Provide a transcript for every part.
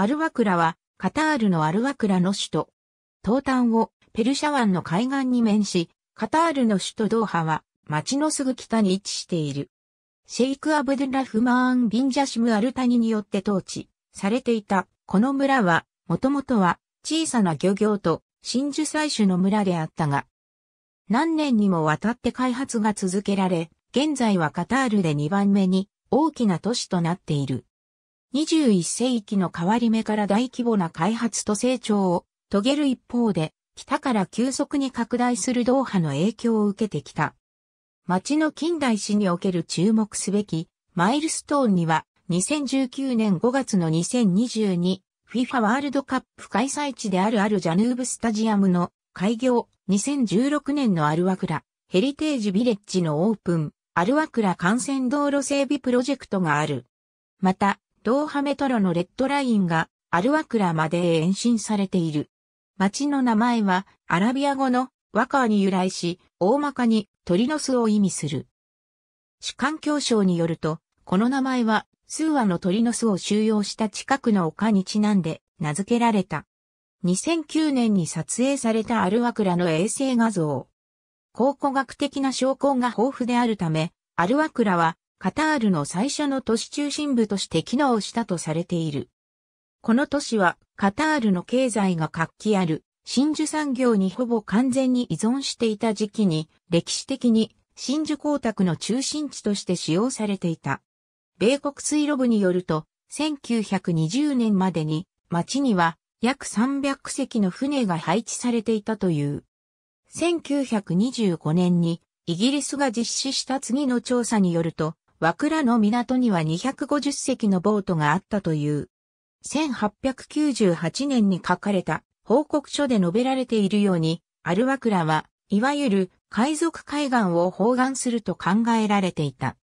アルワクラは、カタールのアルワクラの首都。東端をペルシャ湾の海岸に面し、カタールの首都ドーハは、町のすぐ北に位置している。シェイク・アブドゥラフマーン・ビンジャシム・アルタニによって統治されていたこの村は、もともとは小さな漁業と真珠採取の村であったが、何年にもわたって開発が続けられ、現在はカタールで2番目に大きな都市となっている。21世紀の変わり目から大規模な開発と成長を遂げる一方で、北から急速に拡大するドーハの影響を受けてきた。町の近代史における注目すべきマイルストーンには2019年5月の 2022FIFA ワールドカップ開催地であるあるジャヌーブスタジアムの開業2016年のアルワクラヘリテージビレッジのオープンアルワクラ幹線道路整備プロジェクトがある。またドーハメトロのレッドラインがアルワクラまで延伸されている。町の名前はアラビア語のワカーに由来し、大まかに鳥の巣を意味する。主観境省によると、この名前は数羽の鳥の巣を収容した近くの丘にちなんで名付けられた。2009年に撮影されたアルワクラの衛星画像。考古学的な証拠が豊富であるため、アルワクラはカタールの最初の都市中心部として機能したとされている。この都市はカタールの経済が活気ある真珠産業にほぼ完全に依存していた時期に歴史的に真珠光沢の中心地として使用されていた。米国水路部によると1920年までに町には約300隻の船が配置されていたという。1925年にイギリスが実施した次の調査によると、和倉の港には250隻のボートがあったという。1898年に書かれた報告書で述べられているように、アルワクラは、いわゆる海賊海岸を包含すると考えられていた。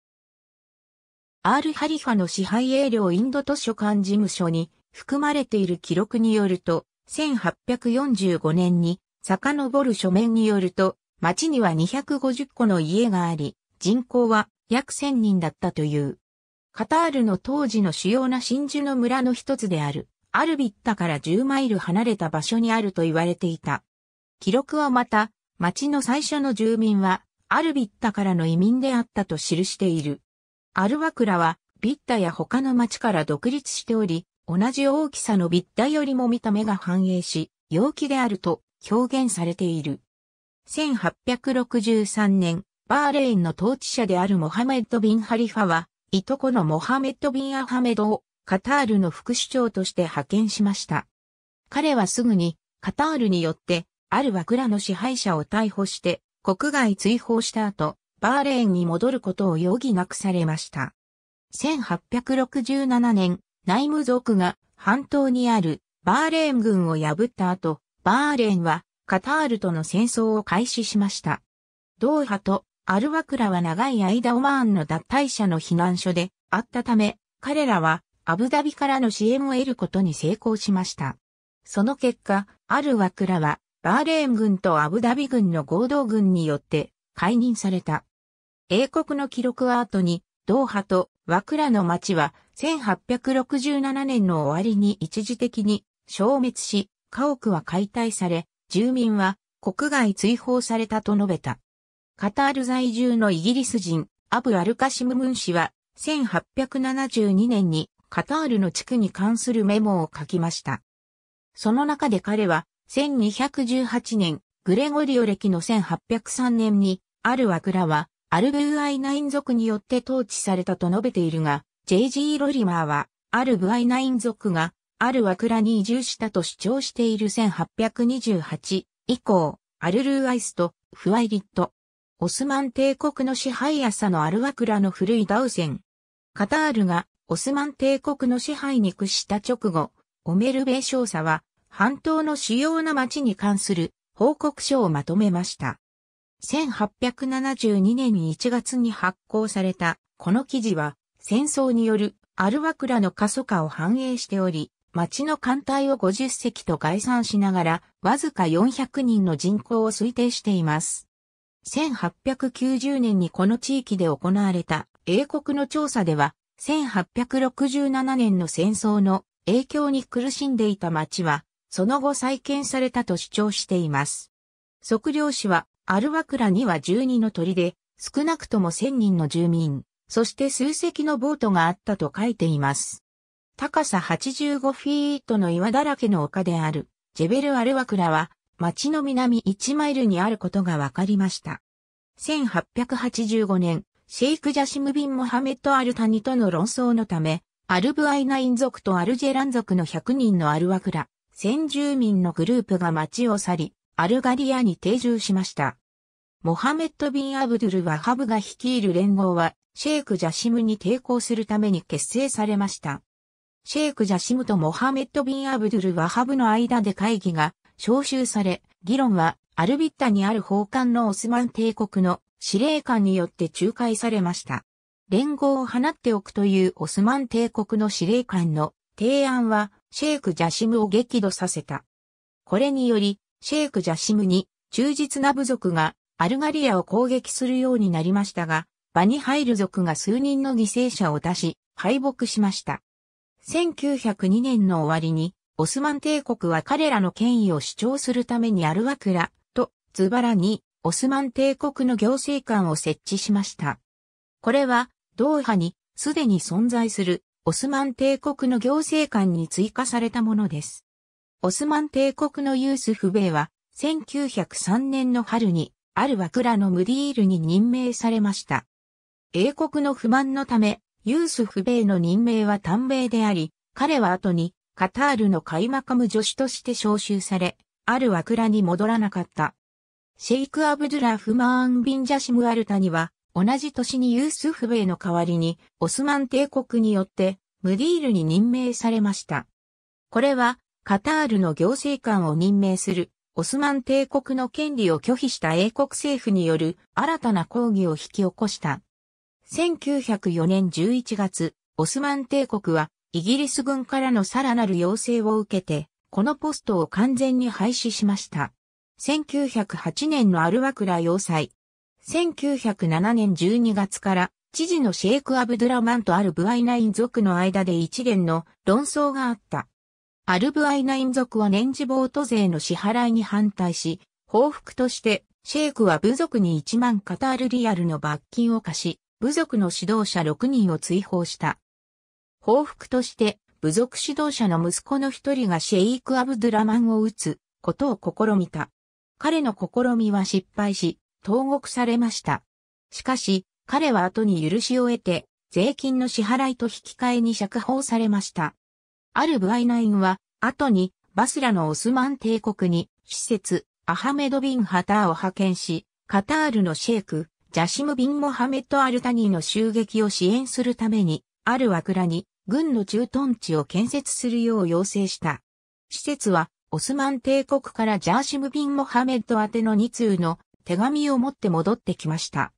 アール・ハリファの支配営領インド図書館事務所に含まれている記録によると、1845年に遡る書面によると、町には250個の家があり、人口は約千人だったという。カタールの当時の主要な真珠の村の一つである、アルビッタから10マイル離れた場所にあると言われていた。記録はまた、町の最初の住民は、アルビッタからの移民であったと記している。アルワクラは、ビッタや他の町から独立しており、同じ大きさのビッタよりも見た目が反映し、陽気であると表現されている。1863年、バーレーンの統治者であるモハメッド・ビン・ハリファは、いとこのモハメッド・ビン・アハメドをカタールの副首長として派遣しました。彼はすぐにカタールによってある枠らの支配者を逮捕して国外追放した後、バーレーンに戻ることを余儀なくされました。1867年、内務族が半島にあるバーレーン軍を破った後、バーレーンはカタールとの戦争を開始しました。ドーハとアルワクラは長い間オマーンの脱退者の避難所であったため、彼らはアブダビからの支援を得ることに成功しました。その結果、アルワクラはバーレーン軍とアブダビ軍の合同軍によって解任された。英国の記録アートに、ドーハとワクラの町は1867年の終わりに一時的に消滅し、家屋は解体され、住民は国外追放されたと述べた。カタール在住のイギリス人、アブ・アルカシム・ムン氏は、1872年にカタールの地区に関するメモを書きました。その中で彼は、1218年、グレゴリオ歴の1803年に、あるワクラは、アルブーアイナイン族によって統治されたと述べているが、J.G. ロリマーは、アルブアイナイン族が、あるワクラに移住したと主張している1828以降、アルルーアイスとフワイリット、オスマン帝国の支配朝のアルワクラの古いダウセン。カタールがオスマン帝国の支配に屈した直後、オメルベ少佐は半島の主要な町に関する報告書をまとめました。1872年1月に発行されたこの記事は戦争によるアルワクラの過疎化を反映しており、町の艦隊を50隻と概算しながらわずか400人の人口を推定しています。1890年にこの地域で行われた英国の調査では、1867年の戦争の影響に苦しんでいた町は、その後再建されたと主張しています。測量士は、アルワクラには12の鳥で、少なくとも1000人の住民、そして数隻のボートがあったと書いています。高さ85フィートの岩だらけの丘である、ジェベル・アルワクラは、町の南1マイルにあることが分かりました。1885年、シェイク・ジャシム・ビン・モハメット・アル・タニとの論争のため、アルブアイナイン族とアルジェラン族の100人のアルワクラ、先住民のグループが町を去り、アルガリアに定住しました。モハメット・ビン・アブドゥル・ワハブが率いる連合は、シェイク・ジャシムに抵抗するために結成されました。シェイク・ジャシムとモハメット・ビン・アブドゥル・ワハブの間で会議が招集され、議論はアルビッタにある宝冠のオスマン帝国の司令官によって仲介されました。連合を放っておくというオスマン帝国の司令官の提案はシェイク・ジャシムを激怒させた。これにより、シェイク・ジャシムに忠実な部族がアルガリアを攻撃するようになりましたが、場に入る族が数人の犠牲者を出し、敗北しました。1902年の終わりに、オスマン帝国は彼らの権威を主張するためにアルワクラとズバラにオスマン帝国の行政官を設置しました。これはドーハにすでに存在するオスマン帝国の行政官に追加されたものです。オスマン帝国のユース・フベイは1903年の春にあるワクラのムディールに任命されました。英国の不満のため、ユース・フベイの任命は短命であり、彼は後にカタールのカイマカム助手として招集され、ある枠らに戻らなかった。シェイク・アブドゥラ・フマーン・ビン・ジャシム・アルタには、同じ年にユース・フベイの代わりに、オスマン帝国によって、ムディールに任命されました。これは、カタールの行政官を任命する、オスマン帝国の権利を拒否した英国政府による新たな抗議を引き起こした。1904年11月、オスマン帝国はイギリス軍からのさらなる要請を受けて、このポストを完全に廃止しました。1908年のアルワクラ要塞。1907年12月から、知事のシェイク・アブドゥラマンとアルブアイナイン族の間で一連の論争があった。アルブアイナイン族は年次ボート税の支払いに反対し、報復として、シェイクは部族に1万カタールリアルの罰金を課し、部族の指導者6人を追放した。報復として部族指導者の息子の一人がシェイク・アブドゥラマンを撃つことを試みた。彼の試みは失敗し、投獄されました。しかし、彼は後に許しを得て、税金の支払いと引き換えに釈放されました。あるブアイナインは、後にバスラのオスマン帝国に、施設、アハメド・ビン・ハターを派遣し、カタールのシェイク、ジャシム・ビン・モハメット・アルタニーの襲撃を支援するために、あるワクラに軍の駐屯地を建設するよう要請した。施設は、オスマン帝国からジャーシム・ビン・モハメッド宛ての2通の手紙を持って戻ってきました。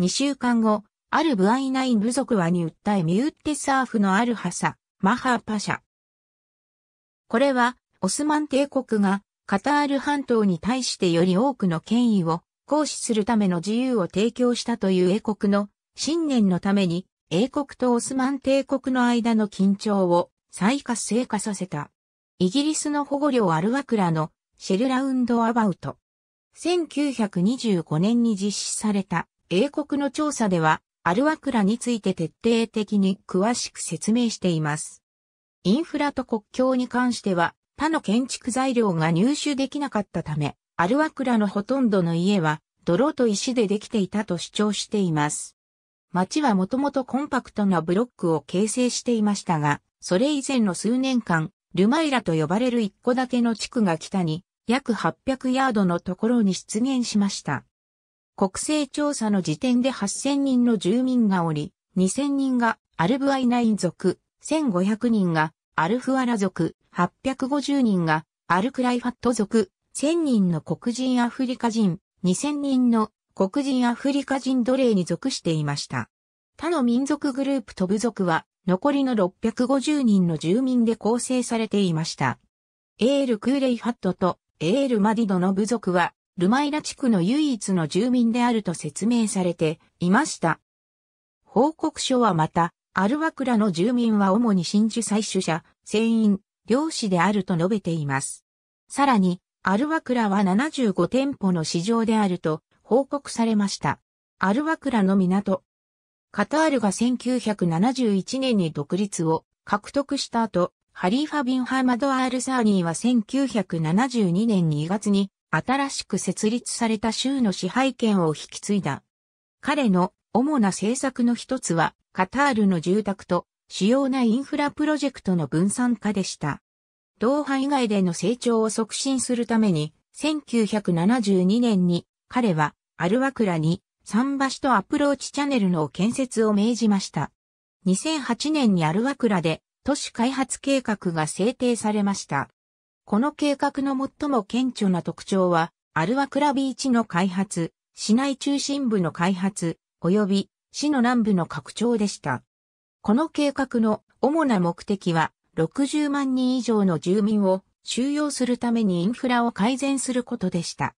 2週間後、あるブアイナイン部族はに訴えミーッテサーフのアルハサ、マハーパシャ。これは、オスマン帝国がカタール半島に対してより多くの権威を行使するための自由を提供したという英国の信念のために英国とオスマン帝国の間の緊張を再活性化させた。イギリスの保護領アルワクラのシェルラウンドアバウト。1925年に実施された英国の調査では、アルワクラについて徹底的に詳しく説明しています。インフラと国境に関しては、他の建築材料が入手できなかったため、アルワクラのほとんどの家は泥と石でできていたと主張しています。町はもともとコンパクトなブロックを形成していましたが、それ以前の数年間、ルマイラと呼ばれる一戸建ての地区が北に約800ヤードのところに出現しました。国勢調査の時点で8000人の住民がおり、2000人がアルブアイナイン族、1500人がアルフアラ族、850人がアルクライファット族、1000人の黒人アフリカ人、2000人の黒人アフリカ人奴隷に属していました。他の民族グループと部族は、残りの650人の住民で構成されていました。エール・クーレイハットとエール・マディドの部族は、ルマイラ地区の唯一の住民であると説明されていました。報告書はまた、アルワクラの住民は主に真珠採取者、船員、漁師であると述べています。さらに、アルワクラは75店舗の市場であると報告されました。アルワクラの港。カタールが1971年に独立を獲得した後、ハリーファ・ビンハマド・アール・サーニーは1972年2月に新しく設立された州の支配権を引き継いだ。彼の主な政策の一つは、カタールの住宅と主要なインフラプロジェクトの分散化でした。同派以外での成長を促進するために、1972年に彼はアルワクラに桟橋とアプローチチャンネルの建設を命じました。2008年にアルワクラで都市開発計画が制定されました。この計画の最も顕著な特徴は、アルワクラビーチの開発、市内中心部の開発、及び市の南部の拡張でした。この計画の主な目的は、60万人以上の住民を収容するためにインフラを改善することでした。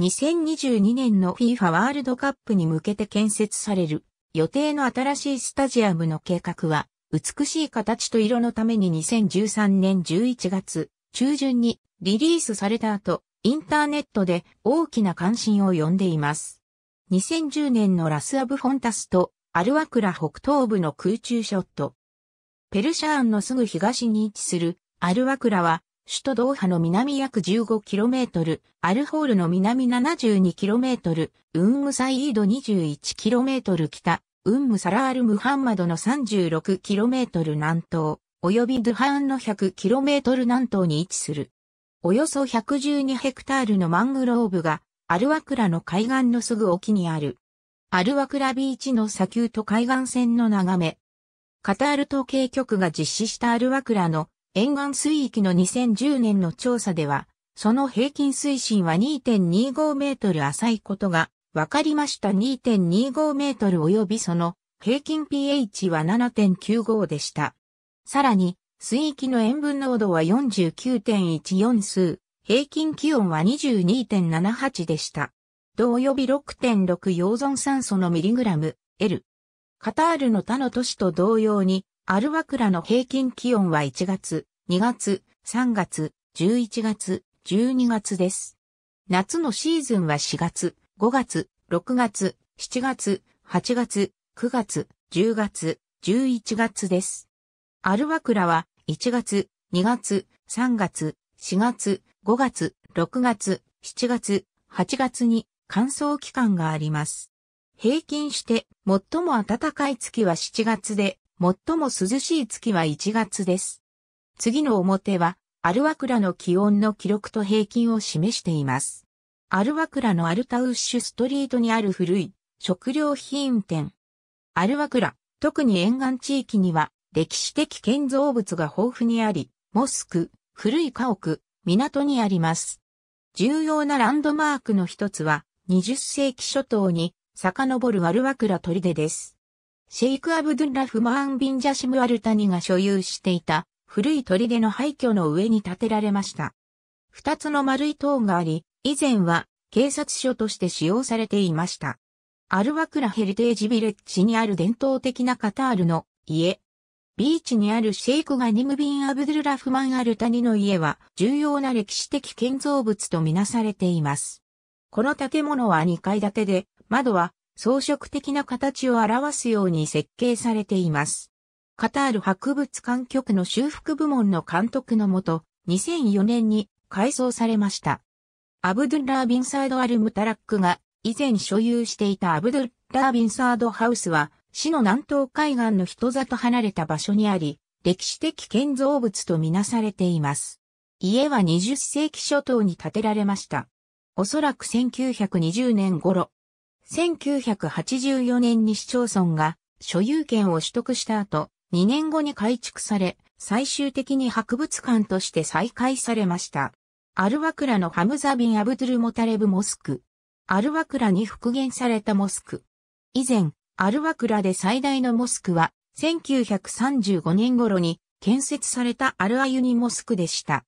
2022年の FIFA ワールドカップに向けて建設される予定の新しいスタジアムの計画は、美しい形と色のために2013年11月中旬にリリースされた後、インターネットで大きな関心を呼んでいます。2010年のラスアブフォンタスとアルワクラ北東部の空中ショット。ペルシャーンのすぐ東に位置するアルワクラは首都ドーハの南約 15km、アルホールの南 72km、ウンムサイード 21km 北、ウンムサラール・ムハンマドの 36km 南東、及びドゥハーンの 100km 南東に位置する。およそ112ヘクタールのマングローブが、アルワクラの海岸のすぐ沖にある。アルワクラビーチの砂丘と海岸線の眺め。カタール統計局が実施したアルワクラの沿岸水域の2010年の調査では、その平均水深は2.25メートル浅いことが分かりました2.25メートル及びその平均 pH は7.95でした。さらに、水域の塩分濃度は49.14数、平均気温は22.78でした。同及び6.6溶存酸素のミリグラム、L。カタールの他の都市と同様に、アルワクラの平均気温は1月、2月、3月、11月、12月です。夏のシーズンは4月、5月、6月、7月、8月、9月、10月、11月です。アルワクラは1月、2月、3月、4月、5月、6月、7月、8月に乾燥期間があります。平均して最も暖かい月は7月で最も涼しい月は1月です。次の表は、アルワクラの気温の記録と平均を示しています。アルワクラのアルタウッシュストリートにある古い食料品店。アルワクラ、特に沿岸地域には歴史的建造物が豊富にあり、モスク、古い家屋、港にあります。重要なランドマークの一つは、20世紀初頭に遡るアルワクラ砦です。シェイク・アブドゥンラフ・マーン・ビン・ジャシム・アルタニが所有していた古い砦の廃墟の上に建てられました。二つの丸い塔があり、以前は警察署として使用されていました。アルワクラヘリテージビレッジにある伝統的なカタールの家。ビーチにあるシェイクガニムビン・アブドゥルラフマン・アルタニの家は重要な歴史的建造物とみなされています。この建物は2階建てで、窓は装飾的な形を表すように設計されています。カタール博物館局の修復部門の監督のもと、2004年に改装されました。アブドゥラー・ビンサード・アル・ムタラックが以前所有していたアブドゥラー・ビンサード・ハウスは、市の南東海岸の人里離れた場所にあり、歴史的建造物とみなされています。家は20世紀初頭に建てられました。おそらく1920年頃、1984年に市町村が所有権を取得した後、2年後に改築され、最終的に博物館として再開されました。アルワクラのハムザビン・アブドゥル・モタレブ・モスク。アルワクラに復元されたモスク。以前、アルワクラで最大のモスクは、1935年頃に建設されたアルアユニモスクでした。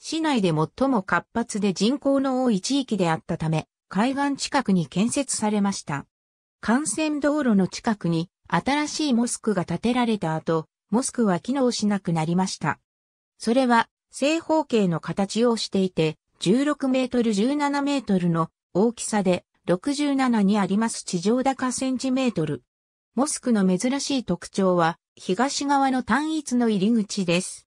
市内で最も活発で人口の多い地域であったため、海岸近くに建設されました。幹線道路の近くに新しいモスクが建てられた後、モスクは機能しなくなりました。それは正方形の形をしていて、16メートル17メートルの大きさで67にあります地上高センチメートル。モスクの珍しい特徴は東側の単一の入り口です。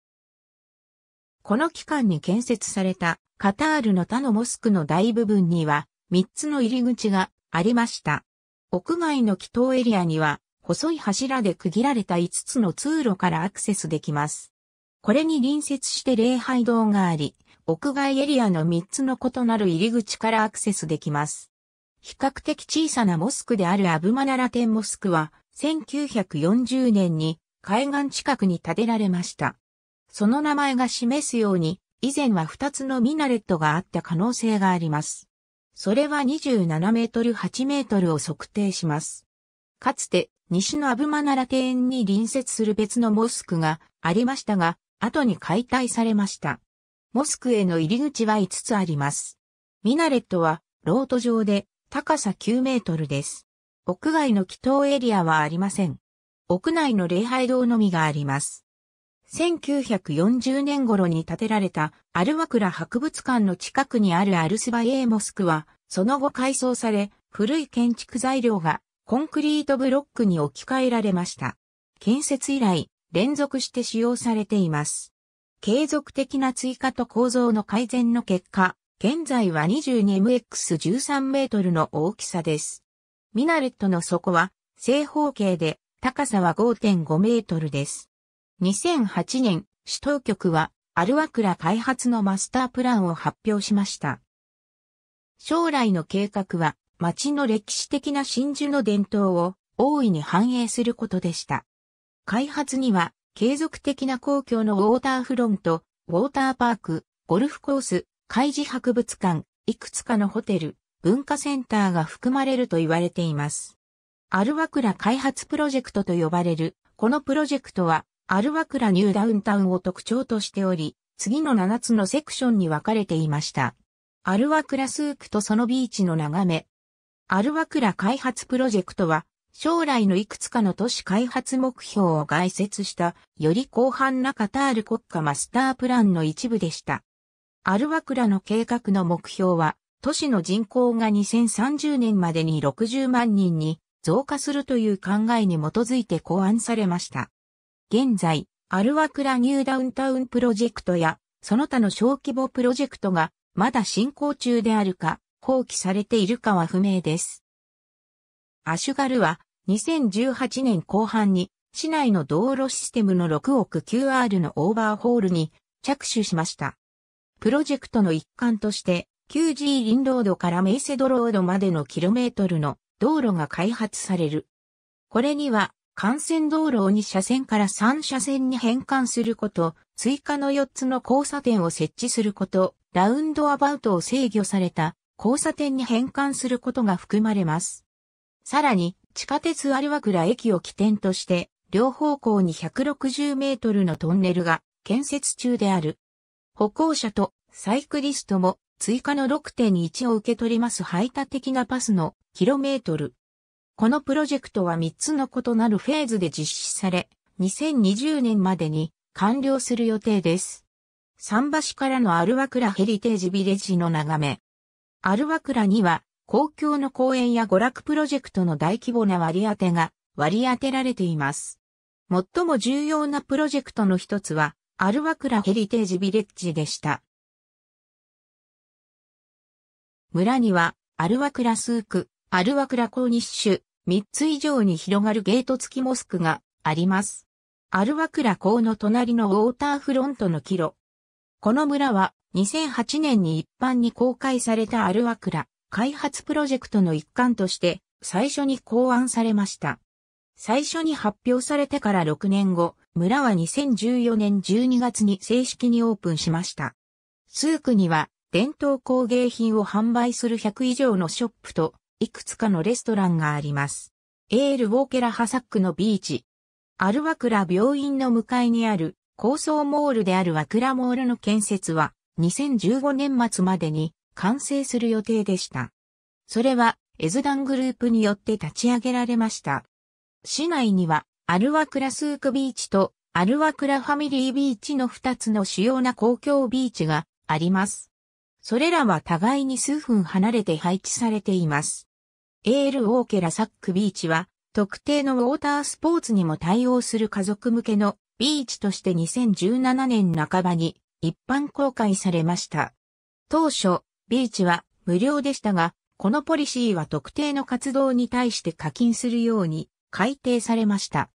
この期間に建設されたカタールの他のモスクの大部分には3つの入り口がありました。屋外の祈祷エリアには、細い柱で区切られた5つの通路からアクセスできます。これに隣接して礼拝堂があり、屋外エリアの3つの異なる入り口からアクセスできます。比較的小さなモスクであるアブマナラテンモスクは、1940年に海岸近くに建てられました。その名前が示すように、以前は2つのミナレットがあった可能性があります。それは27メートル8メートルを測定します。かつて、西のアブマナラ庭園に隣接する別のモスクがありましたが、後に解体されました。モスクへの入り口は5つあります。ミナレットは、ロート上で、高さ9メートルです。屋外の祈祷エリアはありません。屋内の礼拝堂のみがあります。1940年頃に建てられたアルワクラ博物館の近くにあるアルスバイエーモスクは、その後改装され、古い建築材料がコンクリートブロックに置き換えられました。建設以来、連続して使用されています。継続的な追加と構造の改善の結果、現在は 22MX13 メートルの大きさです。ミナレットの底は正方形で高さは5.5メートルです。2008年、市当局は、アルワクラ開発のマスタープランを発表しました。将来の計画は、町の歴史的な真珠の伝統を大いに反映することでした。開発には、継続的な公共のウォーターフロント、ウォーターパーク、ゴルフコース、海事博物館、いくつかのホテル、文化センターが含まれると言われています。アルワクラ開発プロジェクトと呼ばれる、このプロジェクトは、アルワクラニューダウンタウンを特徴としており、次の7つのセクションに分かれていました。アルワクラスークとそのビーチの眺め。アルワクラ開発プロジェクトは、将来のいくつかの都市開発目標を概説した、より広範なカタール国家マスタープランの一部でした。アルワクラの計画の目標は、都市の人口が2030年までに60万人に増加するという考えに基づいて考案されました。現在、アルワクラニューダウンタウンプロジェクトや、その他の小規模プロジェクトが、まだ進行中であるか、放棄されているかは不明です。アシュガルは、2018年後半に、市内の道路システムの6億 QR のオーバーホールに着手しました。プロジェクトの一環として、QG ンロードからメイセドロードまでのキロメートルの道路が開発される。これには幹線道路を2車線から3車線に変換すること、追加の4つの交差点を設置すること、ラウンドアバウトを制御された交差点に変換することが含まれます。さらに、地下鉄有和倉駅を起点として、両方向に160メートルのトンネルが建設中である。歩行者とサイクリストも追加の6.1を受け取ります排他的なパスのキロメートルこのプロジェクトは3つの異なるフェーズで実施され、2020年までに完了する予定です。桟橋からのアルワクラヘリテージビレッジの眺め。アルワクラには公共の公園や娯楽プロジェクトの大規模な割り当てが割り当てられています。最も重要なプロジェクトの一つはアルワクラヘリテージビレッジでした。村にはアルワクラスーク、アルワクラコーニッシュ、3つ以上に広がるゲート付きモスクがあります。アルワクラ港の隣のウォーターフロントのキロ。この村は2008年に一般に公開されたアルワクラ開発プロジェクトの一環として最初に考案されました。最初に発表されてから6年後、村は2014年12月に正式にオープンしました。スークには伝統工芸品を販売する100以上のショップといくつかのレストランがあります。エール・ウォーケラ・ハサックのビーチ。アルワクラ病院の向かいにある高層モールであるワクラモールの建設は2015年末までに完成する予定でした。それはエズダングループによって立ち上げられました。市内にはアルワクラスークビーチとアルワクラファミリービーチの2つの主要な公共ビーチがあります。それらは互いに数分離れて配置されています。エールオーケラサックビーチは、特定のウォータースポーツにも対応する家族向けのビーチとして2017年半ばに一般公開されました。当初、ビーチは無料でしたが、このポリシーは特定の活動に対して課金するように改定されました。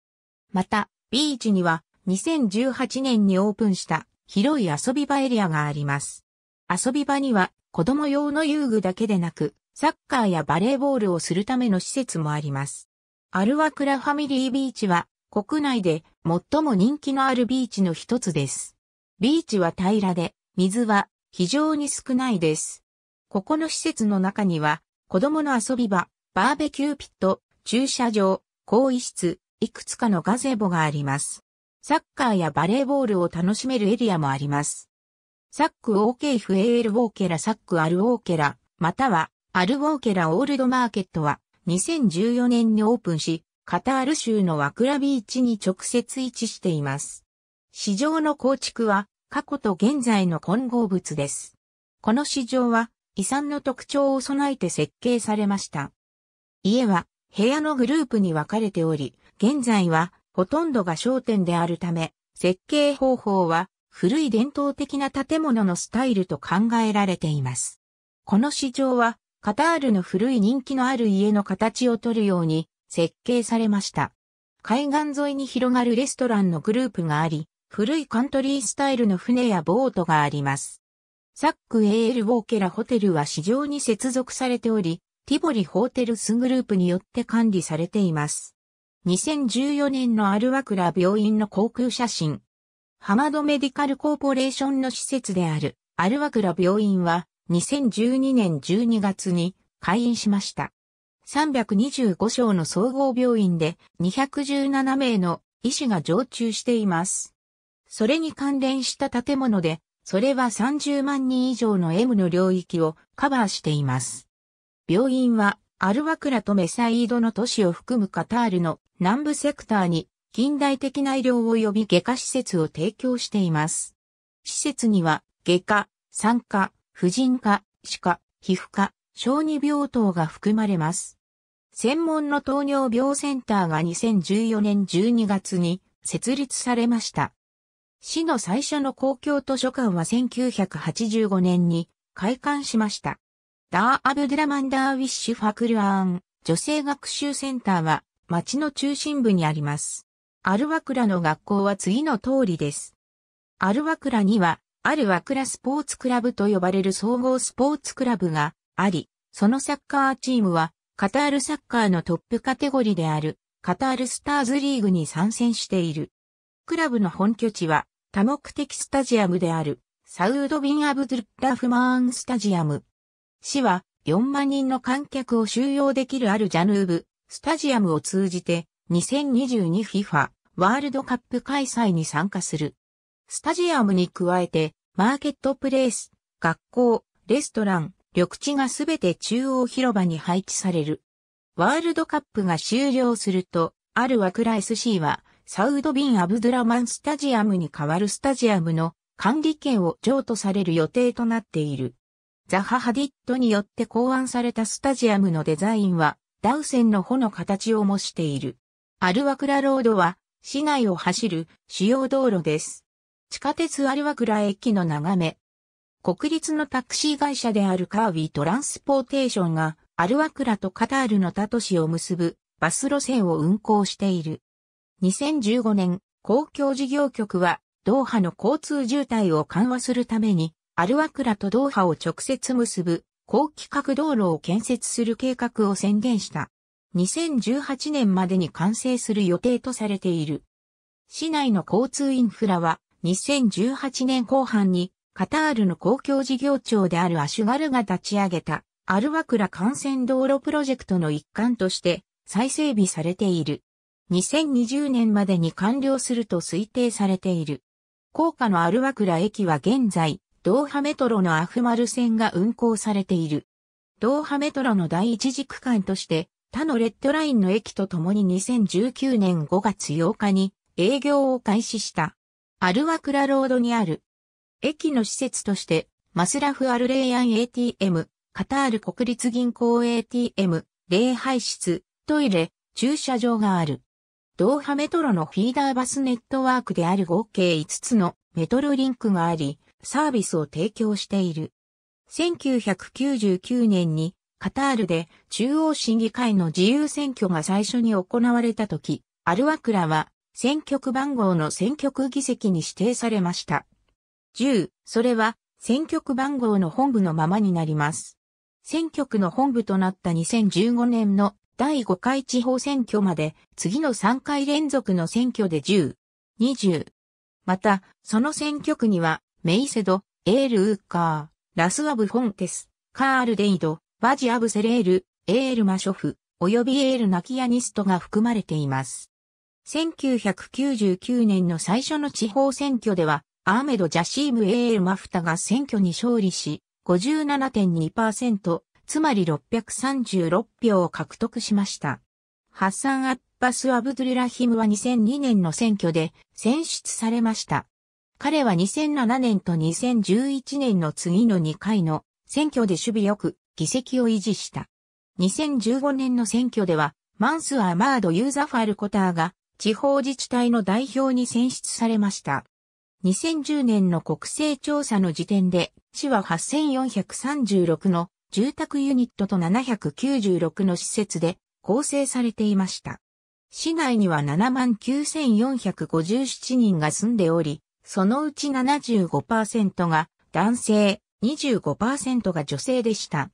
また、ビーチには2018年にオープンした広い遊び場エリアがあります。遊び場には子供用の遊具だけでなく、サッカーやバレーボールをするための施設もあります。アルワクラファミリービーチは国内で最も人気のあるビーチの一つです。ビーチは平らで、水は非常に少ないです。ここの施設の中には、子供の遊び場、バーベキューピット、駐車場、更衣室、いくつかのガゼボがあります。サッカーやバレーボールを楽しめるエリアもあります。サックオーケイフエールウォーケラサックアルーケラ、またはアルウォーケラオールドマーケットは2014年にオープンし、カタール州のワクラビーチに直接位置しています。市場の構築は過去と現在の混合物です。この市場は遺産の特徴を備えて設計されました。家は部屋のグループに分かれており、現在はほとんどが商店であるため、設計方法は古い伝統的な建物のスタイルと考えられています。この市場はカタールの古い人気のある家の形を取るように設計されました。海岸沿いに広がるレストランのグループがあり、古いカントリースタイルの船やボートがあります。サック AL ウォーケラホテルは市場に接続されており、ティボリホーテルスグループによって管理されています。2014年のアルワクラ病院の航空写真。ハマドメディカルコーポレーションの施設であるアルワクラ病院は2012年12月に開院しました。325床の総合病院で217名の医師が常駐しています。それに関連した建物で、それは30万人以上の M の領域をカバーしています。病院はアルワクラとメサイードの都市を含むカタールの南部セクターに近代的な医療及び外科施設を提供しています。施設には外科、産科、婦人科、歯科、皮膚科、小児病棟が含まれます。専門の糖尿病センターが2014年12月に設立されました。市の最初の公共図書館は1985年に開館しました。ダー・アブドラマンダー・ウィッシュ・ファクルアーン女性学習センターは町の中心部にあります。アルワクラの学校は次の通りです。アルワクラにはある和倉スポーツクラブと呼ばれる総合スポーツクラブがあり、そのサッカーチームは、カタールサッカーのトップカテゴリーである、カタールスターズリーグに参戦している。クラブの本拠地は、多目的スタジアムである、サウードビン・アブドゥッラフマーン・スタジアム。市は、4万人の観客を収容できるあるジャヌーブ、スタジアムを通じて、2022FIFA ワールドカップ開催に参加する。スタジアムに加えて、マーケットプレイス、学校、レストラン、緑地がすべて中央広場に配置される。ワールドカップが終了すると、アルワクラ SC は、サウドビン・アブドゥラマンスタジアムに代わるスタジアムの管理権を譲渡される予定となっている。ザハ・ハディットによって考案されたスタジアムのデザインは、ダウセンの穂の形を模している。アルワクラロードは、市内を走る主要道路です。地下鉄有和倉駅の眺め。国立のタクシー会社であるカービィトランスポーテーションが、アルワクラとカタールの他都市を結ぶバス路線を運行している。2015年、公共事業局は、ドーハの交通渋滞を緩和するために、アルワクラとドーハを直接結ぶ高規格道路を建設する計画を宣言した。2018年までに完成する予定とされている。市内の交通インフラは2018年後半にカタールの公共事業庁であるアシュガルが立ち上げたアルワクラ幹線道路プロジェクトの一環として再整備されている。2020年までに完了すると推定されている。高架のアルワクラ駅は現在、ドーハメトロのアフマル線が運行されている。ドーハメトロの第一次区間として、他のレッドラインの駅とともに2019年5月8日に営業を開始した。アルワクラロードにある。駅の施設として、マスラフ・アルレイアン ATM、カタール国立銀行 ATM、礼拝室、トイレ、駐車場がある。ドーハメトロのフィーダーバスネットワークである合計5つのメトロリンクがあり、サービスを提供している。1999年にカタールで中央審議会の自由選挙が最初に行われた時、アルワクラは選挙区番号の選挙区議席に指定されました。10、それは選挙区番号の本部のままになります。選挙区の本部となった2015年の第5回地方選挙まで次の3回連続の選挙で10、20。また、その選挙区には、メイセド、エール・ウーカー、ラスアブ・フォンテス、カール・デイド、バジ・アブセレール、エール・マショフ、及びエール・ナキアニストが含まれています。1999年の最初の地方選挙では、アーメド・ジャシーム・エール・マフタが選挙に勝利し、57.2%、つまり636票を獲得しました。ハッサン・アッバス・アブドゥルラヒムは2002年の選挙で選出されました。彼は2007年と2011年の次の2回の選挙で守備よく議席を維持した。2015年の選挙では、マンス・アーマード・ユーザファル・コターが地方自治体の代表に選出されました。2010年の国勢調査の時点で、市は8436の住宅ユニットと796の施設で構成されていました。市内には79,457人が住んでおり、そのうち75%が男性、25%が女性でした。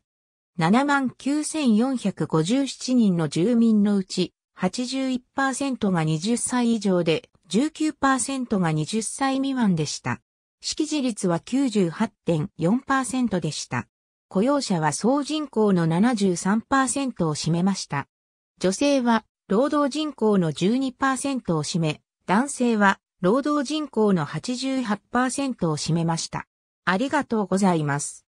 79,457人の住民のうち、81%が20歳以上で、19%が20歳未満でした。識字率は98.4%でした。雇用者は総人口の73%を占めました。女性は労働人口の12%を占め、男性は労働人口の88%を占めました。ありがとうございます。